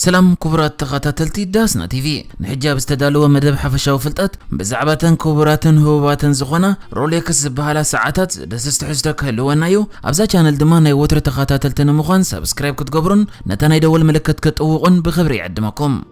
سلام كبرات تخاتلتي داسنا تيفي نحجاب استدالو ومدب حفشاو فلطت بزعباتن كبراتن هوباتن زغونا روليكس بهالا ساعاتات دسستحستك هلوانايو ابزا شانل دمانا يوتر تخاتلتن مخان سبسكرايب كتقبرون نتانا يدول ملكة كتقوقن بخبري عدمكم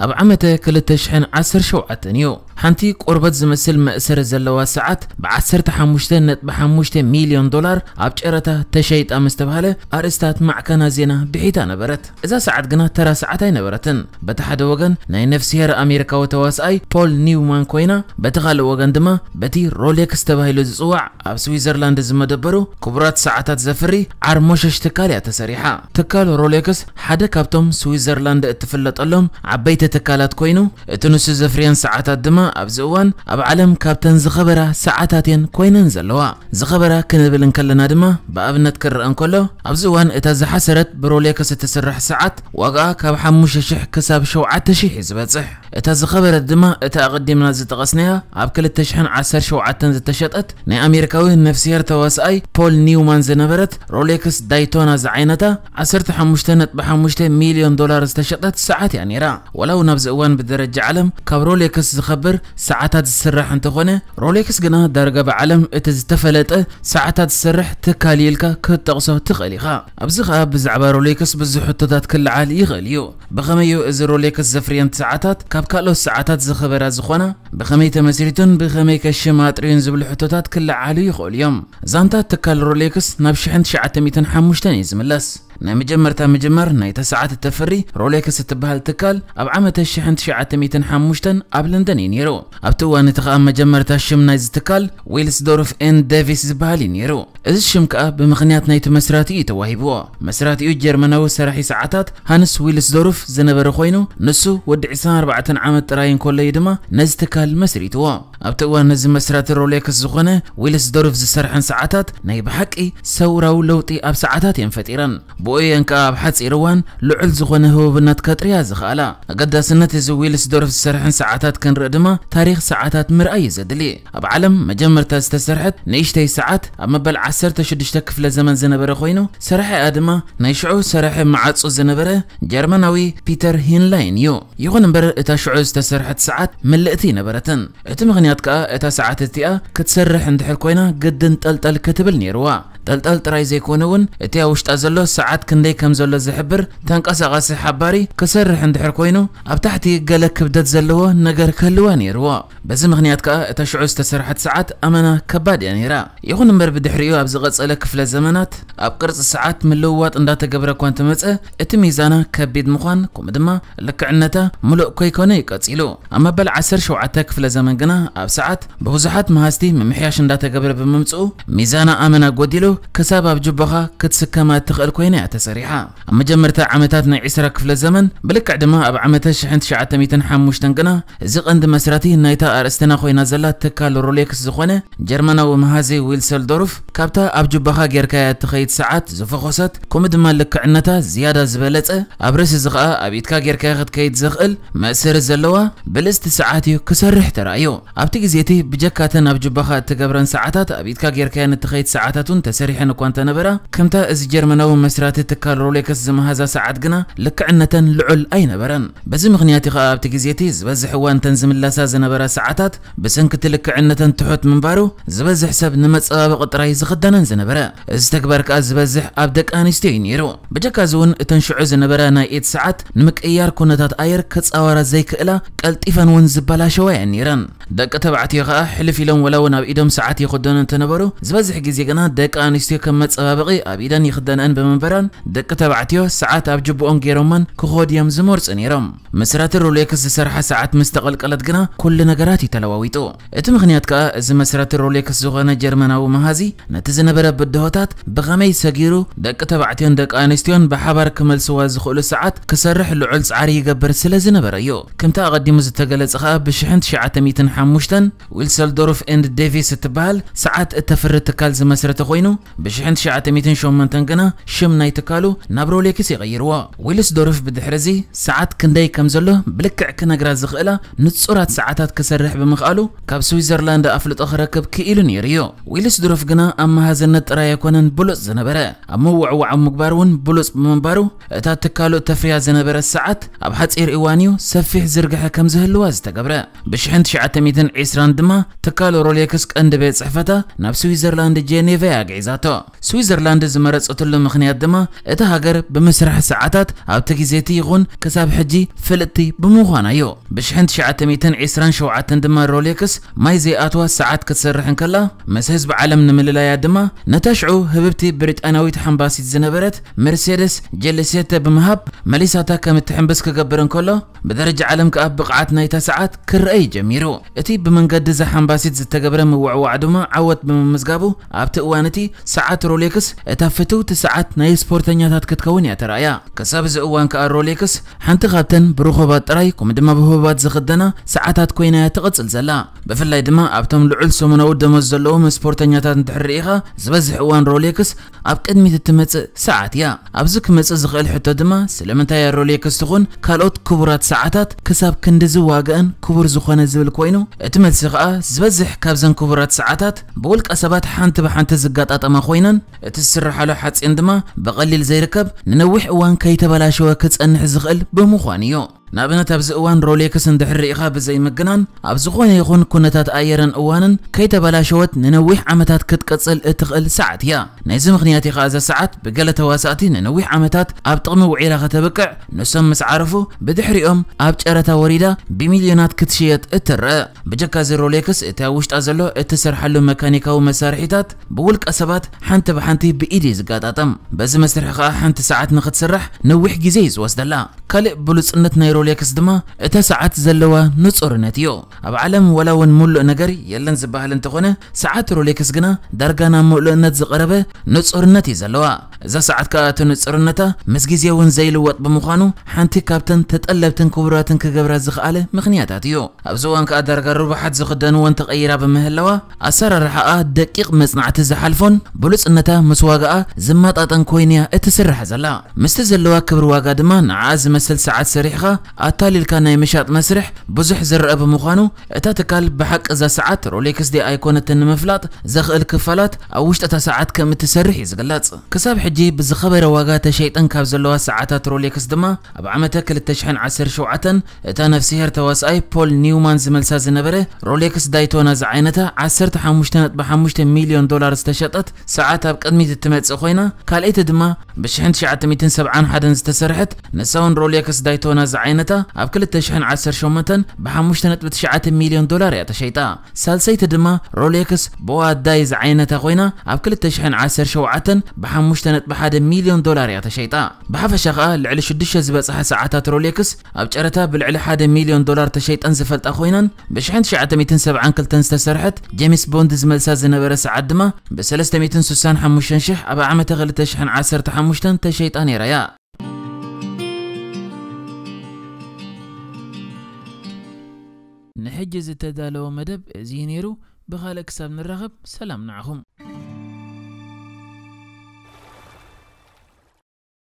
أب عمتي كل تشحن عصر شوعة نيو حنتی قربت زمسل مأسر زلوا ساعت با عصر تحموشت نت بحموشت میلیون دلار آبچرته تشهید آمستبهله آرستات معکن ازینا بعیدان برد. از ساعت گنا ترا ساعتای نبرتن. به تحد وگن نه نفسیار آمریکا و تواسای پول نیومان کوینا به تغال وگن دما بته رولیکس تبهلو زوع آب سویزرلند زمدبرو کبرات ساعت زفری عرمشش تکالی تسریح. تکال رولیکس حد کابتم سویزرلند اتفلت آلم عبیت تکالات کوینو اتنوس زفریان ساعت دما ኣብዚ እዋን ኣብ ዓለም ካብተን ዝኸበራ ሰዓታት እየን ኮይነን ዘለዋ ዝኸበራ ክንብል እንከለና ድማ ብኣብነት ክርአ እንከሎ ኣብዚ እዋን እታ ዝሓሰረት ብሮሌክስ እትስራሕ ሰዓት ዋግኣ ካብ 5000 ክሳብ 7000 እዩ ዝበፅሕ እታ ዝኸበረት ድማ እታ ኣቐዲምና ዝጠቐስናያ ኣብ 2017 ዝተሸጠት ናይ ኣሜሪካዊ ነፍስሄር ተወሳኣይ ፖል ኒውማን ዝነበረት ሮሌክስ ዳይቶና ዝዓይነታ 15.5 ሚልዮን ዶላር ዝተሸጠት ሰዓት እያ ነይራ ወላው ናብዚ እዋን ብደረጃ ዓለም ካብ ሮሌክስ ዝኸብር ዝግበር ሰዓታት ዝስራሕ እንተኾነ ሮሌክስ ግና ዳርጋ ብዓለም እቲ ዝተፈለጠ ሰዓታት ዝሰርሕ ትካል ኢልካ ክትጠቕሶ ትኽእል ኢኻ ኣብዚ ኸኣ ብዛዕባ ሮሌክስ ብዙሕ ሕቶታት ክልዓል ይኽእል እዩ ብኸመይ እዚ ሮሌክስ ዘፍርየን ሰዓታት ካብ ካልኦት ሰዓታት ዝኸበራ ዝኾና ብኸመይ ተመስሪቱን ብኸመይ ከሽማ ጥርዩን ዝብሉ ሕቶታት ክለዓሉ ይኽእሉ እዮም ዛንታ ትካል ሮሌክስ ናብ 1905 እዩ ዝምለስ ናይ መጀመርታ መጀመር ናይታ ሰዓት እተፈሪ ሮሌክስ እትበሃል ትካል ኣብ ዓመት 1905 ኣብ ለንደን እዩ ነይሩ ኣብቲ እዋን እቲ ከዓ መጀመርታ ሽም ናይ ዝትካል ዊልስዶርፍ ኤን ዴቪስ ዝበሃል እዩ ነይሩ እዚ ሽም ከዓ ብምክንያት ናይቲ መስራቲ እዩ ተዋሂብዎ መስራቲኡ ጀርመናዊ ሰራሒ ሰዓታት ሃንስ ዊልስዶርፍ ዝነበረ ኮይኑ ንሱ ወዲ 24 ዓመት ጥራይ እንከለዩ ድማ ነዚ ትካል መስሪትዎ ኣብቲ እዋን ነዚ መስራቲ ሮሌክስ ዝኾነ ዊልስዶርፍ ዝሰርሐን ሰዓታት ናይ ብሓቂ ሰውራዊ ለውጢ ኣብ ሰዓታት እየን ፈጢረን ብኡ وإن كاب حدس إروان لعل زغنه هو بنات كاتريا زخالا قد سنة زويل سدورف السرحن ساعتات كان ردما تاريخ ساعتات مرأي زدلي أب علم عالم مجمرتا استسرحت نيشتي ساعات أما بل عسر شدشتا كفلة زمن زنبرة خوينو سرحي آدما نيشعو سرحي معاصو زنبرة جرماناوي بيتر هينلاين يو يغن بر إتا شعو استسرحت ساعات ملئتي نبرتن إتم غنيات كا إتا ساعات إتيا كتسرح عند حل كوينا قد انتلتل كتبل نيروا ጠልጠል ጥራይ ዘይኮነውን እቲ ኣብ ውሽጣ ዘሎ ሰዓት ክንደይ ከም ዘሎ ዝሕብር ተንቀሳቐሲ ሓባሪ ክሰርሕ እንድሕር ኮይኑ ኣብ ታሕቲ ገለ ክብደት ዘለዎ ነገር ክህልዋ ነይርዎ በዚ ምክንያት ከዓ እታ ሽዑ ዝተሰርሐት ሰዓት ኣመና ከባድ እያ ነይራ ይኹን እምበር ብድሕሪኡ ኣብ ዝቐጸለ ክፍለ ዘመናት ኣብ ቅርፂ ሰዓት ምልውዋጥ እንዳተገብረ እኳ እንትመፀ እቲ ሚዛና ከቢድ ምዃን ከምኡ ድማ ልክዕነታ ሙሉእ ከይኮነ ይቀፂሉ ኣብ መበል 17 ክፍለ ዘመን ግና ኣብ ሰዓት ብብዙሓት መሃዝቲ ምምሕያሽ እንዳተገብረ ብምምፅኡ ሚዛና ኣመና ጎዲሉ كله كسبب جبها كتسكما تقل كوينه سريحة أما جمرت عمتاتنا عسرة كفل الزمن بلك عدما أب عمتا شحنت شعات ميتن حموش تنقنا زق عند مسراتي نايتا أرستنا خوينا زلات تكال روليكس زخونة جرمنا ومهازي ويلسل دورف كابتا أب غير جيركا تخيت ساعات زفخوست كومد ما لك عنتا زيادة زبلت أب رس زقا أب يتكا جيركا خد كيت زقل مأسر الزلوة بلست ساعاتي كسرح ترايو أبتي زيتي بجكاتن أب جبها تقبرن ساعات أب يتكا جيركا نتخيت ساعاتاتون تسر سريحا كوانتا نبرا كمتا از جرمنو مسرات تكال روليكس زما هذا ساعات قنا لك عنة لعل اي نبرا بزي مغنياتي خاب تكزيتيز بزح حوان تنزم اللاساز نبرا ساعتات بسنكت لك عنة تحوت من بارو زبزح حساب نمت سابق طراي زخدانا زنبرا از تكبرك از بزح ابدك انستي نيرو بجاكا زون تنشعو زنبرا نايت ساعات نمك ايار كونتات اير كتس كتصاورا زي كالا كالتيفان ون زبالا شوية نيران دک تبعتی قا حلفیلم ولو نابیدم ساعتی خودن تنبرو زبزح گزی گنا دک آنیستی کم متصابقی آبیدن یخدن آن به منبران دک تبعتیو ساعت آب جبو آن گیرمان کخودیم زمرس انیرم مسرات رولیکس سرح ساعت مستقل کلا دگنا کل نگراتی تلوایی تو ات مخنیت که از مسرات رولیکس زغنا جرمن او مهازی نتیز نبرد بدهاتات بغمی سگیرو دک تبعتیان دک آنیستیان به حبر کمال سواز خول ساعت کسرح لعلس عریق برسلز نبریو کم تا مزت تقلت خا بشحنت شعات میتن ሓሙሽተን ዊልሰልዶርፍ ኤንድ ዴቪስ እትበሃል ሰዓት እተፍሪ ትካል ዝመስረተ ኮይኑ ብ1908 ግና ሽም ናይ ትካሉ ናብ ሮሌክስ ይቐይርዎ ዊልስዶርፍ ብድሕሪ እዚ ሰዓት ክንደይ ከም ዘሎ ብልክዕ ክነግራ ዝኽእላ ንጹራት ሰዓታት ክሰርሕ ብምኽኣሉ ካብ ስዊዘርላንድ ኣፍልጦ ክረክብ ክኢሉ ነይሩ እዩ ዊልስዶርፍ ግና ኣብ መሃዝነት ጥራይ ኣይኮነን ብሉፅ ዝነበረ ኣብ ምውዕዋዕ ኣብ ምግባር እውን ብሉፅ ብምንባሩ እታ ትካልእ ተፍርያ ዝነበረ ሰዓት ኣብ ሓፂር እዋን እዩ ሰፊሕ ዝርግሐ ከም ዝህልዋ ዝተገብረ ብ ميتن عسران دما تكالو روليكسك عند بيت صحفتا ناب سويسرلاند جنيفا عجزاتو سويسرلاند زمرت قتل مخنيات دما إتها هجر بمسرح ساعات عبت جزيتي غن كسب حجي فلتي بموغانا يو بشحنت شعات ميتن شو شوعات دما روليكس ما يزي أتوا ساعات رحن كلا مسهز بعلم نمللا دما نتشعو هببتي بريطانوي تحمباسي زنبرت مرسيدس جلسيته بمهاب مليساتا كمتحمبس كقبرن كله بدرجة علم كأب بقعتنا يتسعات كرأي جميرو اتی أتى بمنقاد زحام زت تجبره موعوع دما عوض بمزجابه عبت ساعت رولیکس أوانتي ساعات روليكس تفتو تساعات نايس بورتنيات كتكوني ترايا كسبز أوان رولیکس حنت بات غابتن بروخبات راي كم دما بهوبات زغدنا ساعات كوينة تقتل زلا بفلا دما عبتم لعل سمنا ودم الزلوم سبورتنيات تحرقها زبز أوان روليكس عبقد ميت تمت ساعات يا عبزك متزغ الحتة دما سلمتها روليكس تكون كالوت كبرات ساعات كسب كندز واجن كبر زخوان زبل کوینو اتمت سقاء زبزح كابزن كبرات ساعات بولك اسبات حانت بحانت زقات اطما خوينا تسرح على حدس اندما بقليل زيركب ننوح وان كيتبلا شوكت ان حزغل بمخوانيو نابنت أبز أوان روليكس كسن دحر إخاب مجنان أبز اخوان ايخون كونتات آيرن أوانا كي تبالا شوت ننويح عمتات كت كتسل اتغل ساعت يا نايز مغنياتي خازا ساعت بقالة تواساتي ننويح عمتات أب طقم وعيلا ختبكع نسم مس عرفو بدحريهم أب جارة وريدة بمليونات كتشيات اتر بجكاز روليكس اتاوشت أزلو حلو مكانيكا ومسارحيتات بولك أسبات حنت بحنتي بإيدي زقاتاتم بز مسرحقا حنت ساعت سرح نويح جيزيز واسدلا كالي انت نيرو ዘድለውልየክስ ድማ እታ ሰዓት ዘለዋ ንጹርነት እዩ ኣብ ዓለም ወላ እውን ምሉእ ነገር የለን ዝበሃል እንተኾነ ሰዓት ሮሌክስ ግና ዳርጋ ናብ ምሉእነት ዝቐረበ ንጹርነት እዩ ዘለዋ እዛ ሰዓት ከዓ እቲ ንጹርነታ ምስ ግዜ እውን ዘይልወጥ ብምዃኑ ሓንቲ ካብተን ተጠለብትን ክቡራትን ክገብራ ዝኽኣለ ምኽንያታት እዩ ኣብዚ እዋን ከዓ ዳርጋ ርብሓት ዝኽደንዎን ተቐይራ ብምህላዋ ኣሰራርሓኣ ደቂቕ መጽናዕቲ ዝሓልፎን ብሉፅነታ ምስ ዋጋኣ ዝመጣጠን ኮይንያ እትስራሕ ዘላ ምስቲ ዘለዋ ክብሪ ዋጋ ድማ ንዓ ዝመስል ሰዓት ሰሪሕኻ اتالي كان مشاط مسرح بزح زرقه بمخانو اتاتكال بحق اذا ساعات روليكس دي ايكونه مفلات زخ الكفالات او وشت اتا ساعات كم تسرح يزغلاص كساب حجي بزخبر واغاته شيطان كاب زلوه ساعات روليكس دما اب عمتك للتشحن 10 شوعه اتا نفسي هرتواس اي بول نيومان زملسا زنبره روليكس دايتونا زعينته 10 تحمشتنات بحمشت مليون دولار استشطت ساعات بقدمي تتمص خوينا كاليت دما بشحن 970 حدن استسرحت نساون روليكس دايتونا زعينة عينتا اب كل تشحن عسر شومتن بحموشتا نتبة مليون دولار يا تشيطا سالسيت دما روليكس بوا دايز عينتا غوينا اب كل تشحن عسر شوعتن بحموشتا نتبة مليون دولار يا تشيطا بحف شغا لعل شدش زبا صح ساعتات روليكس اب جارتا بالعل حادة مليون دولار تشيط انزفلت اخوينا بشحن شعتا ميتن سبعا كل تنس تسرحت جيمس بوند زملسا زنبرا سعد دما بسلستا ميتن سوسان حموشتا شح اب عمتا غل تشحن عسر تحموشتا تشيطا نيرا حجز تدالو مدب ازي بخالك سبن الرغب سلام نعخم